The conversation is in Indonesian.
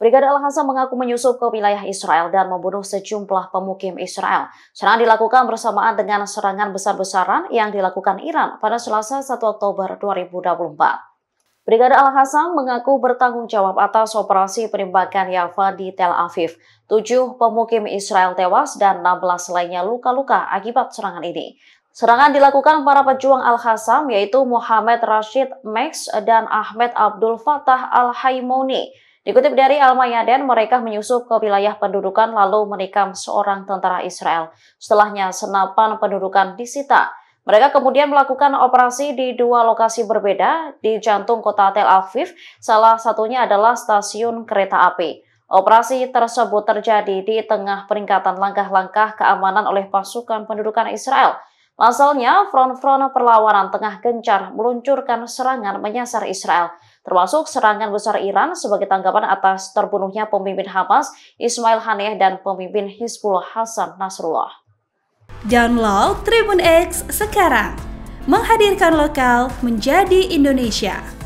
Brigade Al-Hasan mengaku menyusup ke wilayah Israel dan membunuh sejumlah pemukim Israel. Serangan dilakukan bersamaan dengan serangan besar-besaran yang dilakukan Iran pada Selasa 1 Oktober 2024. Brigade Al-Hasan mengaku bertanggung jawab atas operasi penembakan Yafa di Tel Aviv. Tujuh pemukim Israel tewas dan 16 lainnya luka-luka akibat serangan ini. Serangan dilakukan para pejuang al hasan yaitu Muhammad Rashid Max dan Ahmed Abdul Fatah al haymoni Dikutip dari Al-Mayaden, mereka menyusup ke wilayah pendudukan lalu menikam seorang tentara Israel. Setelahnya, senapan pendudukan disita. Mereka kemudian melakukan operasi di dua lokasi berbeda di jantung kota Tel Aviv, salah satunya adalah stasiun kereta api. Operasi tersebut terjadi di tengah peningkatan langkah-langkah keamanan oleh pasukan pendudukan Israel. Pasalnya, front-front perlawanan tengah gencar meluncurkan serangan menyasar Israel, termasuk serangan besar Iran sebagai tanggapan atas terbunuhnya pemimpin Hamas Ismail Haniyeh dan pemimpin Hizbullah Hasan Nasrullah. Download Tribun X sekarang, menghadirkan lokal menjadi Indonesia.